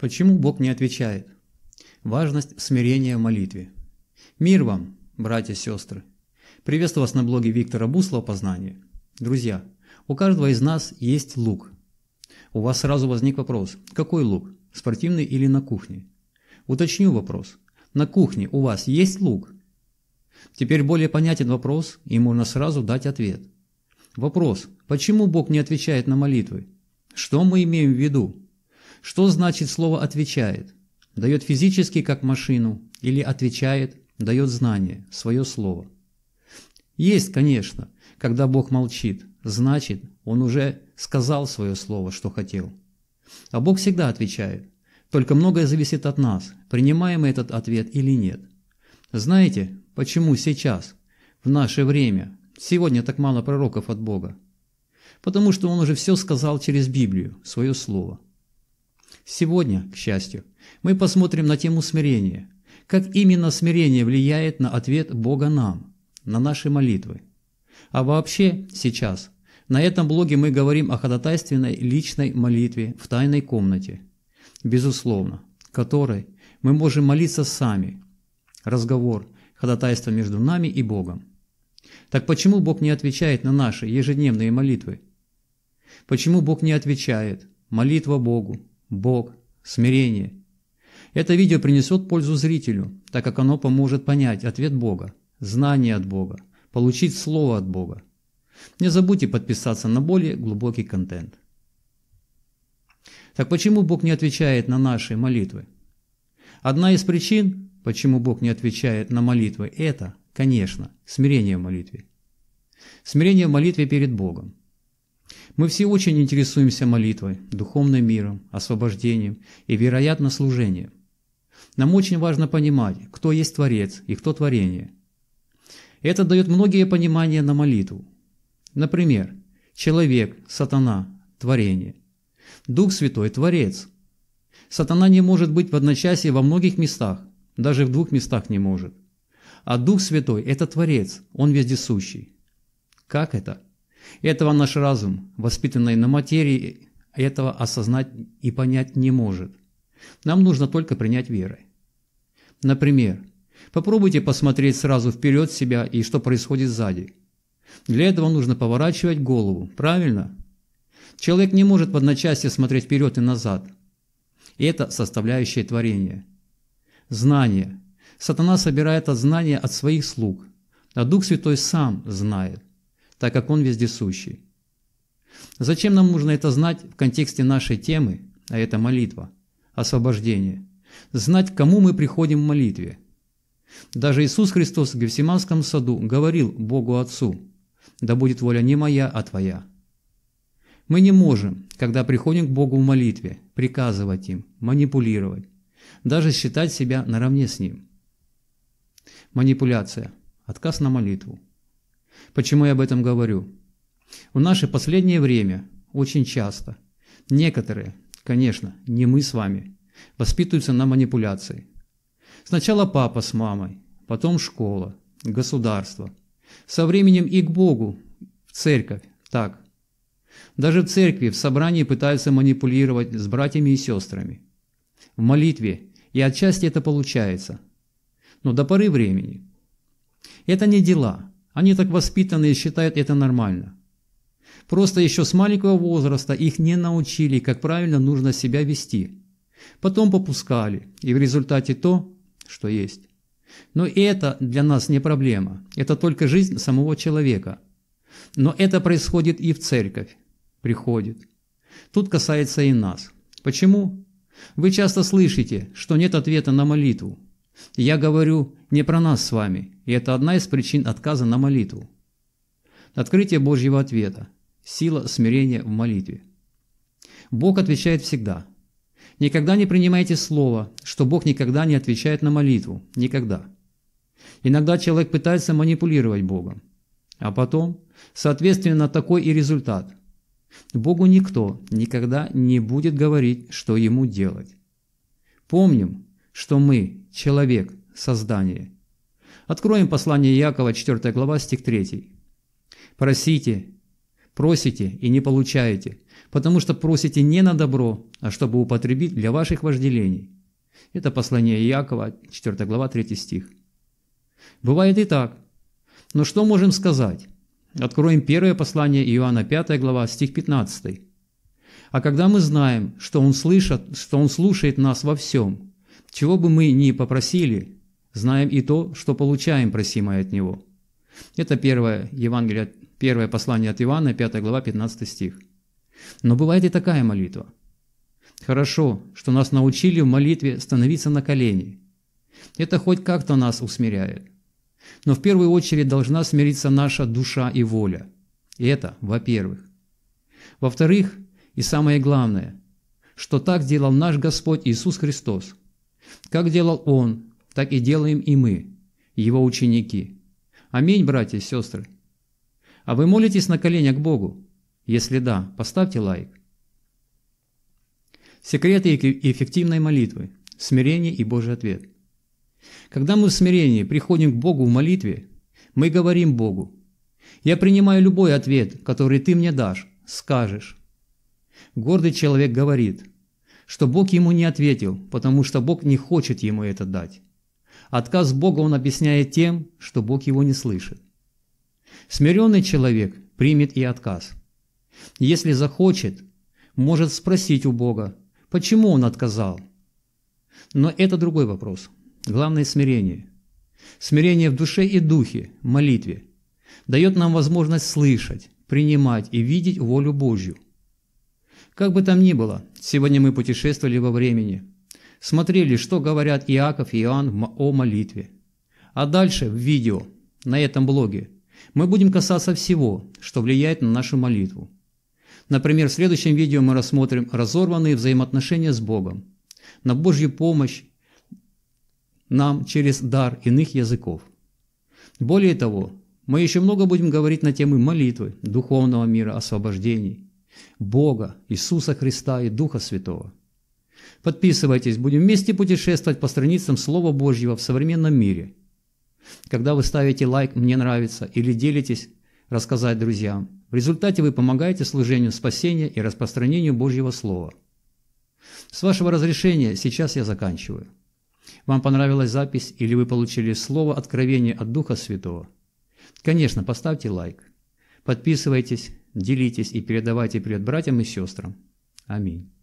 Почему Бог не отвечает? Важность смирения в молитве. Мир вам, братья и сестры. Приветствую вас на блоге Виктора Буслова «Познание». Друзья, у каждого из нас есть лук. У вас сразу возник вопрос, какой лук, спортивный или на кухне? Уточню вопрос. На кухне у вас есть лук? Теперь более понятен вопрос, и можно сразу дать ответ. Вопрос, почему Бог не отвечает на молитвы? Что мы имеем в виду? Что значит слово «отвечает»? Дает физически, как машину, или отвечает, дает знание, свое слово. Есть, конечно, когда Бог молчит, значит, Он уже сказал свое слово, что хотел. А Бог всегда отвечает. Только многое зависит от нас, принимаем мы этот ответ или нет. Знаете, почему сейчас, в наше время, сегодня так мало пророков от Бога? Потому что Он уже все сказал через Библию, свое слово – Сегодня, к счастью, мы посмотрим на тему смирения, как именно смирение влияет на ответ Бога нам, на наши молитвы. А вообще сейчас на этом блоге мы говорим о ходатайственной личной молитве в тайной комнате, безусловно, которой мы можем молиться сами. Разговор, ходатайство между нами и Богом. Так почему Бог не отвечает на наши ежедневные молитвы? Почему Бог не отвечает? Молитва Богу. Бог, смирение. Это видео принесет пользу зрителю, так как оно поможет понять ответ Бога, знание от Бога, получить слово от Бога. Не забудьте подписаться на более глубокий контент. Так почему Бог не отвечает на наши молитвы? Одна из причин, почему Бог не отвечает на молитвы, это, конечно, смирение в молитве. Смирение в молитве перед Богом. Мы все очень интересуемся молитвой, духовным миром, освобождением и, вероятно, служением. Нам очень важно понимать, кто есть Творец и кто творение. Это дает многие понимания на молитву. Например, человек, сатана, творение. Дух Святой – Творец. Сатана не может быть в одночасье во многих местах, даже в двух местах не может. А Дух Святой – это Творец, Он вездесущий. Как это? Этого наш разум, воспитанный на материи, этого осознать и понять не может. Нам нужно только принять верой. Например, попробуйте посмотреть сразу вперед себя и что происходит сзади. Для этого нужно поворачивать голову, правильно? Человек не может в одночасье смотреть вперед и назад. это составляющая творения. Знание. Сатана собирает от знания от своих слуг, а Дух Святой сам знает так как он вездесущий. Зачем нам нужно это знать в контексте нашей темы, а это молитва, освобождение? Знать, к кому мы приходим в молитве. Даже Иисус Христос в Гефсиманском саду говорил Богу Отцу, «Да будет воля не моя, а твоя». Мы не можем, когда приходим к Богу в молитве, приказывать им, манипулировать, даже считать себя наравне с Ним. Манипуляция – отказ на молитву. Почему я об этом говорю? В наше последнее время очень часто некоторые, конечно, не мы с вами, воспитываются на манипуляции. Сначала папа с мамой, потом школа, государство. Со временем и к Богу, в церковь, так. Даже в церкви, в собрании пытаются манипулировать с братьями и сестрами. В молитве, и отчасти это получается. Но до поры времени. Это не дела – они так воспитаны и считают это нормально. Просто еще с маленького возраста их не научили, как правильно нужно себя вести. Потом попускали, и в результате то, что есть. Но это для нас не проблема, это только жизнь самого человека. Но это происходит и в церковь, приходит. Тут касается и нас. Почему? Вы часто слышите, что нет ответа на молитву. Я говорю не про нас с вами, и это одна из причин отказа на молитву. Открытие Божьего ответа. Сила смирения в молитве. Бог отвечает всегда. Никогда не принимайте слово, что Бог никогда не отвечает на молитву. Никогда. Иногда человек пытается манипулировать Богом. А потом, соответственно, такой и результат. Богу никто никогда не будет говорить, что ему делать. Помним, что мы – человек, создание. Откроем послание Якова, 4 глава, стих 3. «Просите, просите и не получаете, потому что просите не на добро, а чтобы употребить для ваших вожделений». Это послание Якова, 4 глава, 3 стих. Бывает и так. Но что можем сказать? Откроем первое послание Иоанна, 5 глава, стих 15. «А когда мы знаем, что Он, слышит, что он слушает нас во всем, чего бы мы ни попросили, знаем и то, что получаем просимое от Него. Это первое, Евангелие, первое послание от Ивана, 5 глава, 15 стих. Но бывает и такая молитва. Хорошо, что нас научили в молитве становиться на колени. Это хоть как-то нас усмиряет. Но в первую очередь должна смириться наша душа и воля. И это, во-первых. Во-вторых, и самое главное, что так делал наш Господь Иисус Христос – как делал он, так и делаем и мы, его ученики. Аминь, братья и сестры. А вы молитесь на коленях к Богу? Если да, поставьте лайк. Секреты эффективной молитвы. Смирение и Божий ответ. Когда мы в смирении приходим к Богу в молитве, мы говорим Богу, «Я принимаю любой ответ, который ты мне дашь, скажешь». Гордый человек говорит, что Бог ему не ответил, потому что Бог не хочет ему это дать. Отказ Бога он объясняет тем, что Бог его не слышит. Смиренный человек примет и отказ. Если захочет, может спросить у Бога, почему он отказал. Но это другой вопрос. Главное – смирение. Смирение в душе и духе, молитве, дает нам возможность слышать, принимать и видеть волю Божью – как бы там ни было, сегодня мы путешествовали во времени. Смотрели, что говорят Иаков и Иоанн о молитве. А дальше в видео, на этом блоге, мы будем касаться всего, что влияет на нашу молитву. Например, в следующем видео мы рассмотрим разорванные взаимоотношения с Богом, на Божью помощь нам через дар иных языков. Более того, мы еще много будем говорить на темы молитвы, духовного мира, освобождений – Бога, Иисуса Христа и Духа Святого. Подписывайтесь, будем вместе путешествовать по страницам Слова Божьего в современном мире. Когда вы ставите лайк «Мне нравится» или делитесь рассказать друзьям, в результате вы помогаете служению спасения и распространению Божьего Слова. С вашего разрешения сейчас я заканчиваю. Вам понравилась запись или вы получили слово откровение от Духа Святого? Конечно, поставьте лайк. Подписывайтесь, Делитесь и передавайте привет братьям и сестрам. Аминь.